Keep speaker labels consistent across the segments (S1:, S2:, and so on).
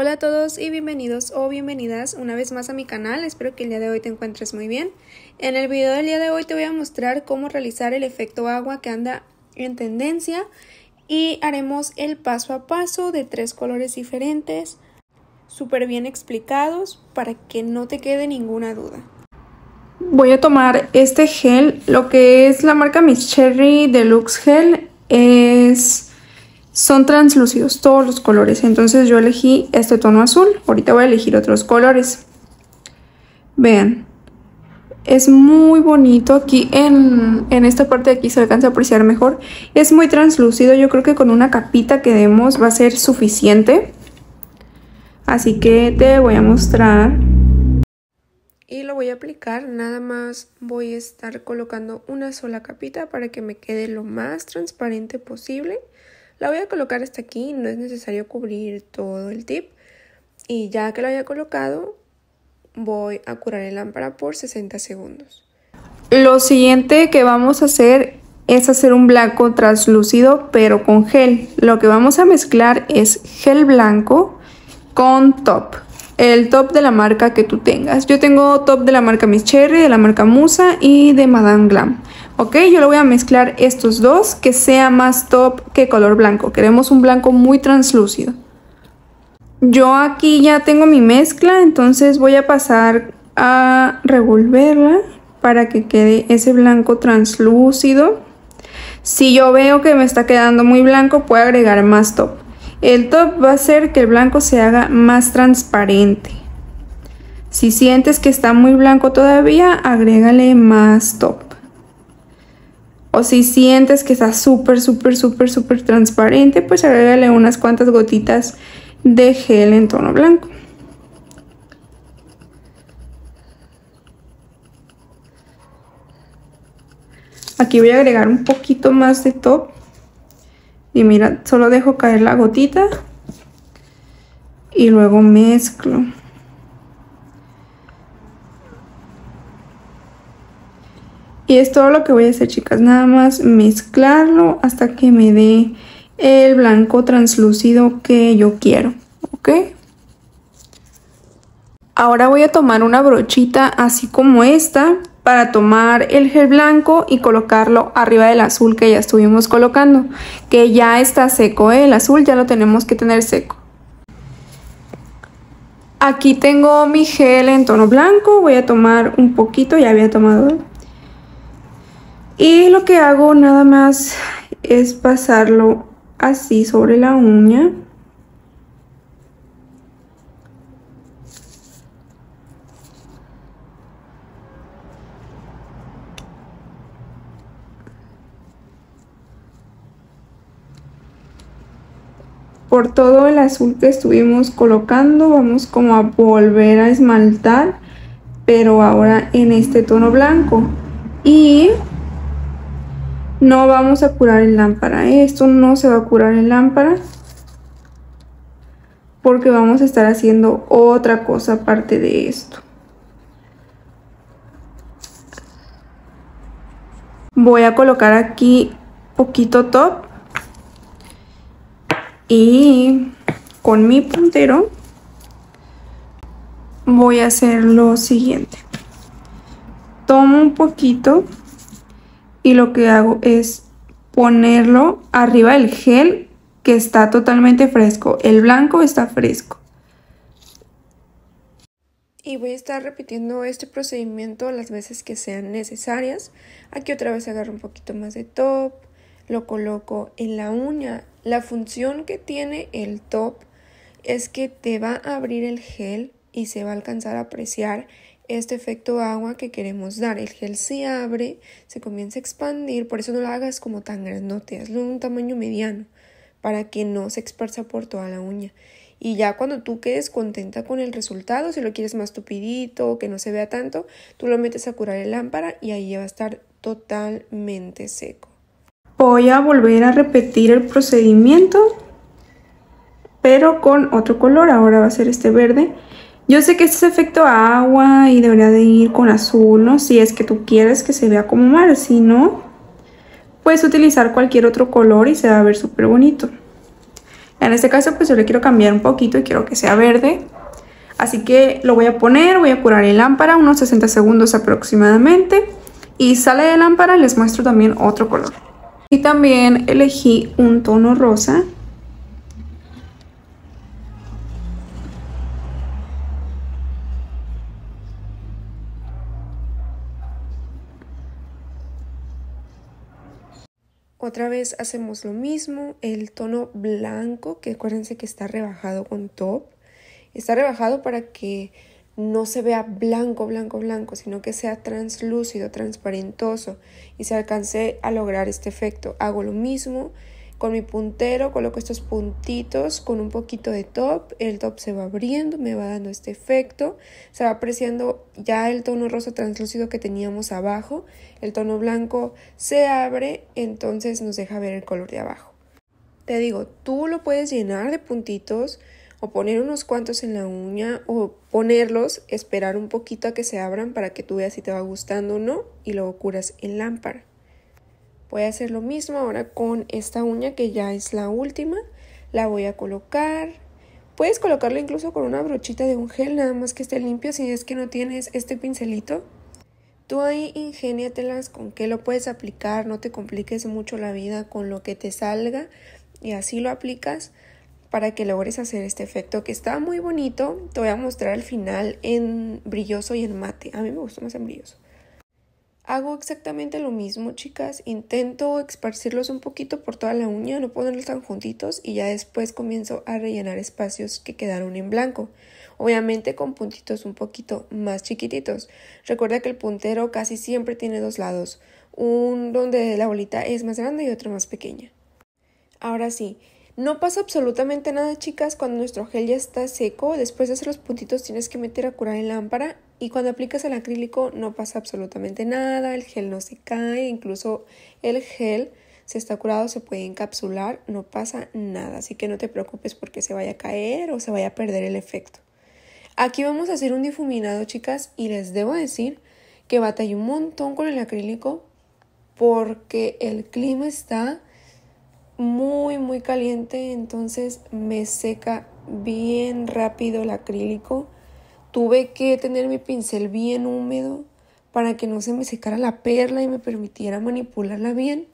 S1: Hola a todos y bienvenidos o bienvenidas una vez más a mi canal, espero que el día de hoy te encuentres muy bien. En el video del día de hoy te voy a mostrar cómo realizar el efecto agua que anda en tendencia y haremos el paso a paso de tres colores diferentes, súper bien explicados para que no te quede ninguna duda. Voy a tomar este gel, lo que es la marca Miss Cherry Deluxe Gel, es son translúcidos todos los colores, entonces yo elegí este tono azul, ahorita voy a elegir otros colores. Vean, es muy bonito aquí en, en, esta parte de aquí se alcanza a apreciar mejor. Es muy translúcido, yo creo que con una capita que demos va a ser suficiente. Así que te voy a mostrar. Y lo voy a aplicar, nada más voy a estar colocando una sola capita para que me quede lo más transparente posible. La voy a colocar hasta aquí, no es necesario cubrir todo el tip. Y ya que lo haya colocado, voy a curar el lámpara por 60 segundos. Lo siguiente que vamos a hacer es hacer un blanco translúcido pero con gel. Lo que vamos a mezclar es gel blanco con top. El top de la marca que tú tengas. Yo tengo top de la marca Miss Cherry, de la marca Musa y de Madame Glam. Ok, yo le voy a mezclar estos dos, que sea más top que color blanco. Queremos un blanco muy translúcido. Yo aquí ya tengo mi mezcla, entonces voy a pasar a revolverla para que quede ese blanco translúcido. Si yo veo que me está quedando muy blanco, puedo agregar más top. El top va a hacer que el blanco se haga más transparente. Si sientes que está muy blanco todavía, agrégale más top si sientes que está súper, súper, súper, súper transparente, pues agrégale unas cuantas gotitas de gel en tono blanco. Aquí voy a agregar un poquito más de top. Y mira, solo dejo caer la gotita. Y luego mezclo. Y es todo lo que voy a hacer, chicas. Nada más mezclarlo hasta que me dé el blanco translúcido que yo quiero. ¿Ok? Ahora voy a tomar una brochita así como esta para tomar el gel blanco y colocarlo arriba del azul que ya estuvimos colocando, que ya está seco, ¿eh? el azul ya lo tenemos que tener seco. Aquí tengo mi gel en tono blanco, voy a tomar un poquito, ya había tomado ¿eh? Y lo que hago nada más es pasarlo así sobre la uña. por todo el azul que estuvimos colocando vamos como a volver a esmaltar pero ahora en este tono blanco y no vamos a curar el lámpara. Esto no se va a curar el lámpara. Porque vamos a estar haciendo otra cosa aparte de esto. Voy a colocar aquí poquito top. Y con mi puntero voy a hacer lo siguiente. Tomo un poquito y lo que hago es ponerlo arriba del gel que está totalmente fresco. El blanco está fresco. Y voy a estar repitiendo este procedimiento las veces que sean necesarias. Aquí otra vez agarro un poquito más de top, lo coloco en la uña. La función que tiene el top es que te va a abrir el gel y se va a alcanzar a apreciar este efecto agua que queremos dar. El gel se abre, se comienza a expandir, por eso no lo hagas como tan grandote, hazlo de un tamaño mediano para que no se exparsa por toda la uña. Y ya cuando tú quedes contenta con el resultado, si lo quieres más tupidito que no se vea tanto, tú lo metes a curar en lámpara y ahí ya va a estar totalmente seco. Voy a volver a repetir el procedimiento, pero con otro color. Ahora va a ser este verde. Yo sé que este es efecto agua y debería de ir con azul, ¿no? Si es que tú quieres que se vea como mar, si no, puedes utilizar cualquier otro color y se va a ver súper bonito. En este caso pues yo le quiero cambiar un poquito y quiero que sea verde. Así que lo voy a poner, voy a curar en lámpara unos 60 segundos aproximadamente. Y sale de lámpara les muestro también otro color. Y también elegí un tono rosa Otra vez hacemos lo mismo, el tono blanco, que acuérdense que está rebajado con top. Está rebajado para que no se vea blanco, blanco, blanco, sino que sea translúcido, transparentoso y se alcance a lograr este efecto. Hago lo mismo con mi puntero coloco estos puntitos con un poquito de top. El top se va abriendo, me va dando este efecto. Se va apreciando ya el tono rosa translúcido que teníamos abajo. El tono blanco se abre, entonces nos deja ver el color de abajo. Te digo, tú lo puedes llenar de puntitos o poner unos cuantos en la uña o ponerlos, esperar un poquito a que se abran para que tú veas si te va gustando o no y luego curas en lámpara. Voy a hacer lo mismo ahora con esta uña que ya es la última. La voy a colocar. Puedes colocarla incluso con una brochita de un gel, nada más que esté limpio si es que no tienes este pincelito. Tú ahí ingéniatelas con qué lo puedes aplicar, no te compliques mucho la vida con lo que te salga y así lo aplicas para que logres hacer este efecto que está muy bonito. Te voy a mostrar al final en brilloso y en mate. A mí me gusta más en brilloso. Hago exactamente lo mismo, chicas. Intento esparcirlos un poquito por toda la uña, no ponerlos tan juntitos y ya después comienzo a rellenar espacios que quedaron en blanco. Obviamente con puntitos un poquito más chiquititos. Recuerda que el puntero casi siempre tiene dos lados, un donde la bolita es más grande y otro más pequeña. Ahora sí, no pasa absolutamente nada, chicas, cuando nuestro gel ya está seco. Después de hacer los puntitos tienes que meter a curar en lámpara y cuando aplicas el acrílico no pasa absolutamente nada, el gel no se cae, incluso el gel se está curado se puede encapsular, no pasa nada, así que no te preocupes porque se vaya a caer o se vaya a perder el efecto. Aquí vamos a hacer un difuminado, chicas, y les debo decir que batallé un montón con el acrílico porque el clima está muy muy caliente entonces me seca bien rápido el acrílico tuve que tener mi pincel bien húmedo para que no se me secara la perla y me permitiera manipularla bien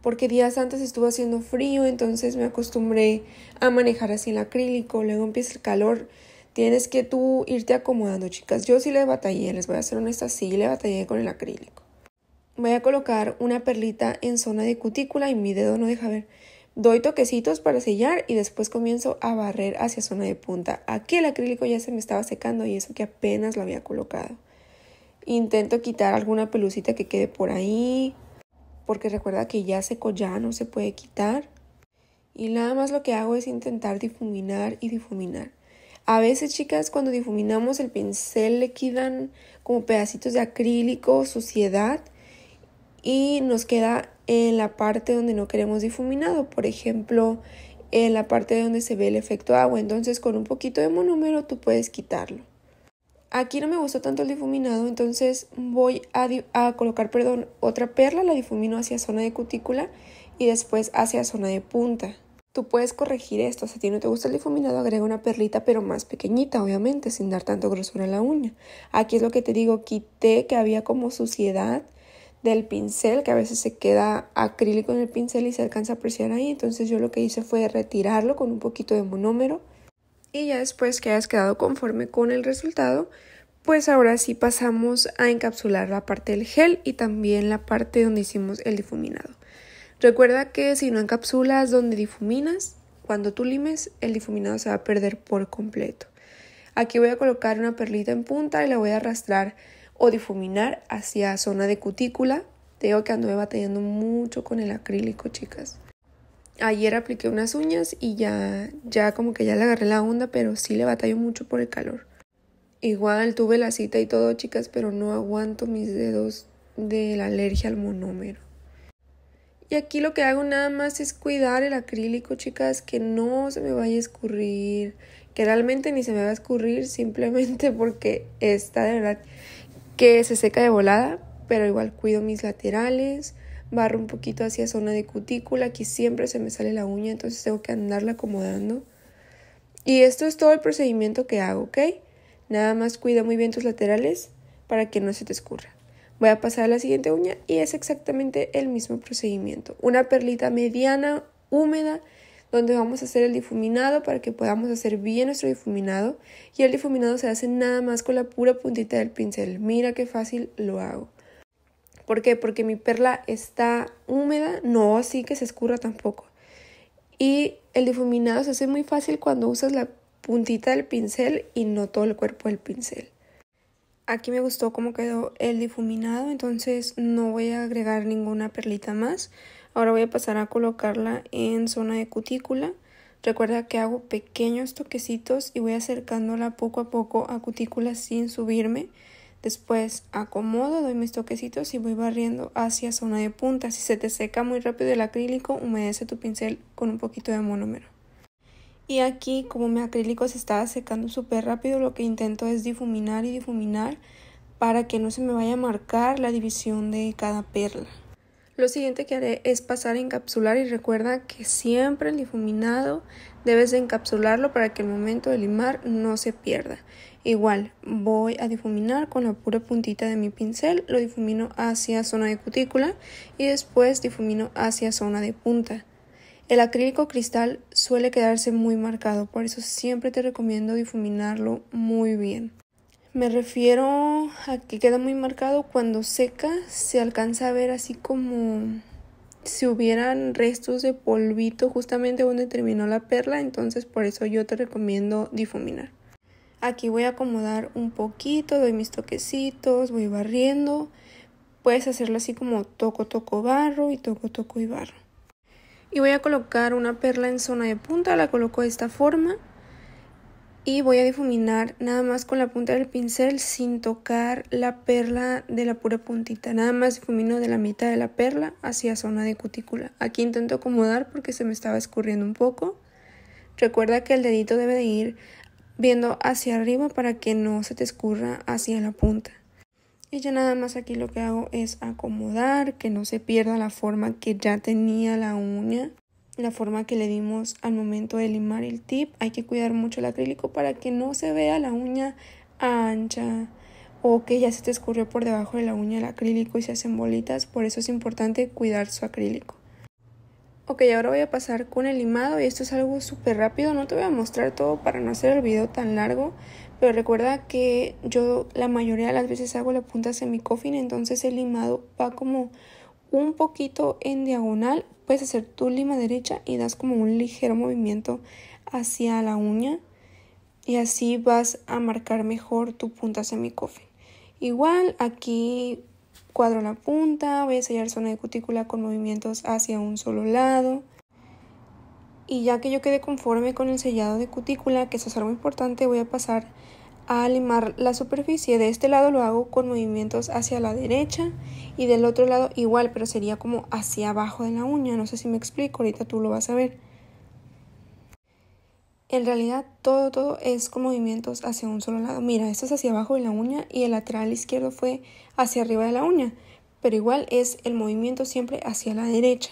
S1: porque días antes estuvo haciendo frío entonces me acostumbré a manejar así el acrílico luego empieza el calor tienes que tú irte acomodando chicas yo sí le batallé les voy a ser honesta sí le batallé con el acrílico voy a colocar una perlita en zona de cutícula y mi dedo no deja ver. Doy toquecitos para sellar y después comienzo a barrer hacia zona de punta. Aquí el acrílico ya se me estaba secando y eso que apenas lo había colocado. Intento quitar alguna pelucita que quede por ahí, porque recuerda que ya seco ya no se puede quitar. Y nada más lo que hago es intentar difuminar y difuminar. A veces, chicas, cuando difuminamos el pincel le quedan como pedacitos de acrílico, suciedad, y nos queda en la parte donde no queremos difuminado, por ejemplo, en la parte donde se ve el efecto agua. Entonces, con un poquito de monómero tú puedes quitarlo. Aquí no me gustó tanto el difuminado, entonces voy a, colocar, perdón, otra perla, la difumino hacia zona de cutícula y después hacia zona de punta. Tú puedes corregir esto, si a ti no te gusta el difuminado, agrega una perlita pero más pequeñita, obviamente, sin dar tanto grosor a la uña. Aquí es lo que te digo, quité que había como suciedad del pincel, que a veces se queda acrílico en el pincel y se alcanza a apreciar ahí. Entonces yo lo que hice fue retirarlo con un poquito de monómero y ya después que hayas quedado conforme con el resultado, pues ahora sí pasamos a encapsular la parte del gel y también la parte donde hicimos el difuminado. Recuerda que si no encapsulas donde difuminas, cuando tú limes, el difuminado se va a perder por completo. Aquí voy a colocar una perlita en punta y la voy a arrastrar o difuminar hacia zona de cutícula. Te que anduve batallando mucho con el acrílico, chicas. Ayer apliqué unas uñas y ya, ya como que ya le agarré la onda, pero sí le batallo mucho por el calor. Igual tuve la cita y todo, chicas, pero no aguanto mis dedos de la alergia al monómero. Y aquí lo que hago nada más es cuidar el acrílico, chicas, que no se me vaya a escurrir, que realmente ni se me va a escurrir simplemente porque está de verdad que se seca de volada, pero igual cuido mis laterales, barro un poquito hacia zona de cutícula, aquí siempre se me sale la uña, entonces tengo que andarla acomodando. Y esto es todo el procedimiento que hago, ¿ok? Nada más cuida muy bien tus laterales para que no se te escurra. Voy a pasar a la siguiente uña y es exactamente el mismo procedimiento. Una perlita mediana, húmeda, donde vamos a hacer el difuminado para que podamos hacer bien nuestro difuminado y el difuminado se hace nada más con la pura puntita del pincel. Mira qué fácil lo hago. ¿Por qué? Porque mi perla está húmeda, no así que se escurra tampoco. Y el difuminado se hace muy fácil cuando usas la puntita del pincel y no todo el cuerpo del pincel. Aquí me gustó cómo quedó el difuminado, entonces no voy a agregar ninguna perlita más. Ahora voy a pasar a colocarla en zona de cutícula. Recuerda que hago pequeños toquecitos y voy acercándola poco a poco a cutícula sin subirme. Después acomodo, doy mis toquecitos y voy barriendo hacia zona de punta. Si se te seca muy rápido el acrílico, humedece tu pincel con un poquito de monómero. Y aquí, como mi acrílico se está secando súper rápido, lo que intento es difuminar y difuminar para que no se me vaya a marcar la división de cada perla. Lo siguiente que haré es pasar a encapsular y recuerda que siempre el difuminado debes de encapsularlo para que el momento de limar no se pierda. Igual voy a difuminar con la pura puntita de mi pincel, lo difumino hacia zona de cutícula y después difumino hacia zona de punta. El acrílico cristal suele quedarse muy marcado, por eso siempre te recomiendo difuminarlo muy bien. Me refiero a que queda muy marcado cuando seca, se alcanza a ver así como si hubieran restos de polvito justamente donde terminó la perla, entonces por eso yo te recomiendo difuminar. Aquí voy a acomodar un poquito, doy mis toquecitos, voy barriendo. Puedes hacerlo así como toco, toco, barro y toco, toco y barro. Y voy a colocar una perla en zona de punta, la coloco de esta forma y voy a difuminar nada más con la punta del pincel sin tocar la perla de la pura puntita. Nada más difumino de la mitad de la perla hacia zona de cutícula. Aquí intento acomodar porque se me estaba escurriendo un poco. Recuerda que el dedito debe de ir viendo hacia arriba para que no se te escurra hacia la punta. Y ya nada más aquí lo que hago es acomodar, que no se pierda la forma que ya tenía la uña la forma que le dimos al momento de limar el tip. Hay que cuidar mucho el acrílico para que no se vea la uña ancha o que ya se te escurrió por debajo de la uña el acrílico y se hacen bolitas. Por eso es importante cuidar su acrílico. Ok, ahora voy a pasar con el limado y esto es algo súper rápido, no te voy a mostrar todo para no hacer el video tan largo, pero recuerda que yo la mayoría de las veces hago la punta semi entonces el limado va como un poquito en diagonal, puedes hacer tu lima derecha y das como un ligero movimiento hacia la uña y así vas a marcar mejor tu punta semicofen. Igual aquí cuadro la punta, voy a sellar zona de cutícula con movimientos hacia un solo lado. Y ya que yo quede conforme con el sellado de cutícula, que eso es algo importante, voy a pasar a limar la superficie. De este lado lo hago con movimientos hacia la derecha y del otro lado igual, pero sería como hacia abajo de la uña. No sé si me explico, ahorita tú lo vas a ver. En realidad todo, todo es con movimientos hacia un solo lado. Mira, esto es hacia abajo de la uña y el lateral izquierdo fue hacia arriba de la uña. Pero igual es el movimiento siempre hacia la derecha.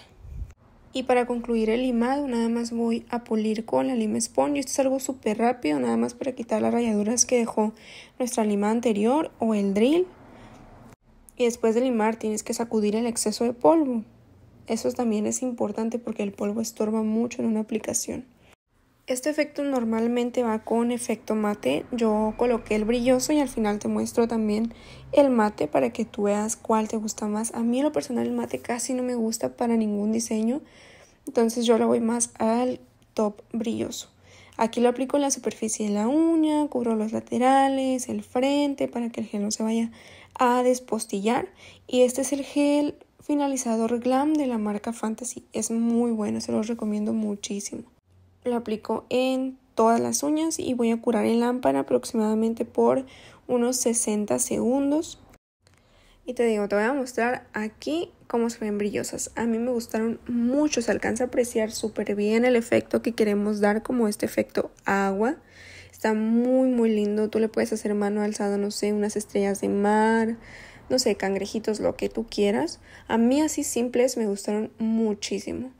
S1: Y para concluir el limado, nada más voy a pulir con la lima esponja. Esto es algo súper rápido, nada más para quitar las rayaduras que dejó nuestra lima anterior o el drill. Y después de limar tienes que sacudir el exceso de polvo. Eso también es importante porque el polvo estorba mucho en una aplicación. Este efecto normalmente va con efecto mate. Yo coloqué el brilloso y al final te muestro también el mate para que tú veas cuál te gusta más. A mí en lo personal el mate casi no me gusta para ningún diseño. Entonces yo lo voy más al top brilloso. Aquí lo aplico en la superficie de la uña, cubro los laterales, el frente para que el gel no se vaya a despostillar. Y este es el gel finalizador glam de la marca Fantasy. Es muy bueno, se los recomiendo muchísimo lo aplico en todas las uñas y voy a curar en lámpara aproximadamente por unos 60 segundos. Y te digo, te voy a mostrar aquí cómo se ven brillosas. A mí me gustaron mucho, se alcanza a apreciar súper bien el efecto que queremos dar como este efecto agua. Está muy muy lindo, tú le puedes hacer mano alzada, no sé, unas estrellas de mar, no sé, cangrejitos, lo que tú quieras. A mí así simples me gustaron muchísimo.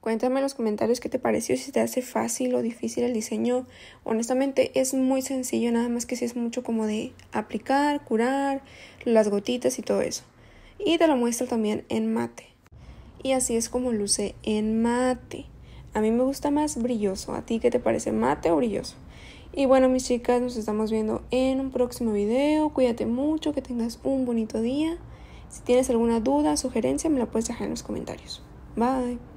S1: Cuéntame en los comentarios qué te pareció, si te hace fácil o difícil el diseño. Honestamente es muy sencillo, nada más que si es mucho como de aplicar, curar, las gotitas y todo eso. Y te lo muestro también en mate. Y así es como luce en mate. A mí me gusta más brilloso. ¿A ti qué te parece? ¿Mate o brilloso? Y bueno, mis chicas, nos estamos viendo en un próximo video. Cuídate mucho, que tengas un bonito día. Si tienes alguna duda, sugerencia, me la puedes dejar en los comentarios. Bye.